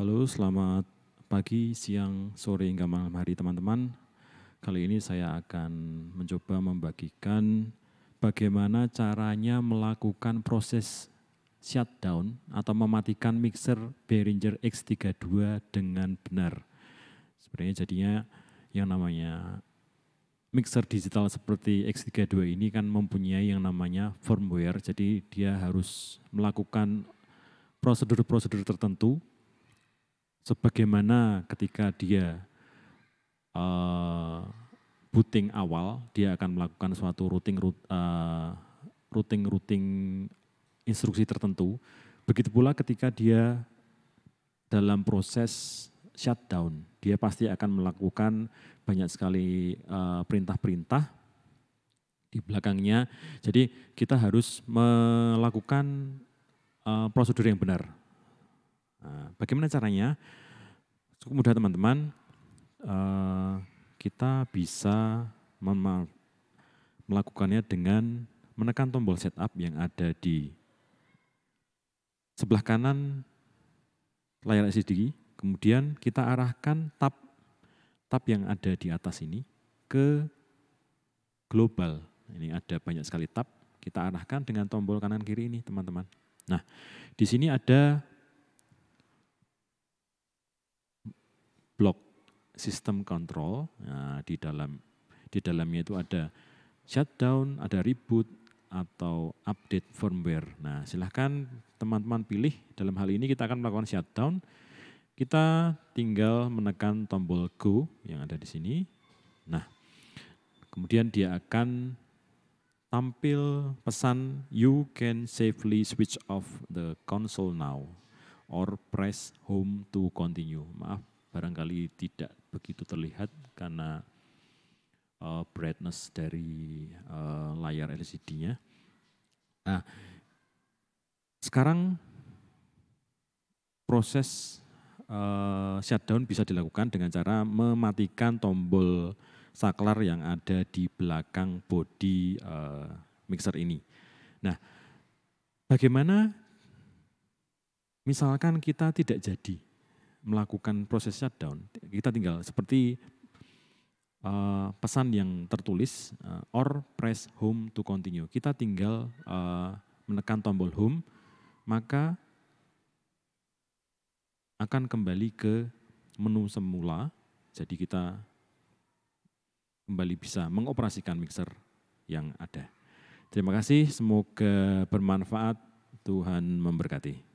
Halo, selamat pagi, siang, sore, hingga malam hari teman-teman. Kali ini saya akan mencoba membagikan bagaimana caranya melakukan proses shutdown atau mematikan mixer Behringer X32 dengan benar. Sebenarnya jadinya yang namanya mixer digital seperti X32 ini kan mempunyai yang namanya firmware, jadi dia harus melakukan prosedur-prosedur tertentu Sebagaimana ketika dia uh, booting awal, dia akan melakukan suatu routing uh, routing routing instruksi tertentu. Begitu pula ketika dia dalam proses shutdown, dia pasti akan melakukan banyak sekali eh, perintah-perintah di belakangnya. Jadi kita harus melakukan uh, prosedur yang benar. Eh, bagaimana caranya? Cukup mudah teman-teman. Eh, kita bisa melakukannya dengan menekan tombol setup yang ada di sebelah kanan layar LCD. Kemudian kita arahkan tab tab yang ada di atas ini ke global. Ini ada banyak sekali tab. Kita arahkan dengan tombol kanan kiri ini, teman-teman. Nah, di sini ada blok sistem kontrol nah, di dalam di dalamnya itu ada shutdown, ada reboot atau update firmware. Nah, silahkan teman-teman pilih. Dalam hal ini kita akan melakukan shutdown. Kita tinggal menekan tombol go yang ada di sini. Nah, kemudian dia akan tampil pesan you can safely switch off the console now or press home to continue. Maaf, barangkali tidak begitu terlihat karena uh, brightness dari uh, layar LCD-nya. Nah, sekarang proses uh, shutdown bisa dilakukan dengan cara mematikan tombol saklar yang ada di belakang body uh, mixer ini. Nah, bagaimana misalkan kita tidak jadi melakukan proses shutdown, kita tinggal seperti uh, pesan yang tertulis uh, or press home to continue. Kita tinggal uh, menekan tombol home, maka akan kembali ke menu semula. Jadi kita kembali bisa mengoperasikan mixer yang ada. Terima kasih, semoga bermanfaat. Tuhan memberkati.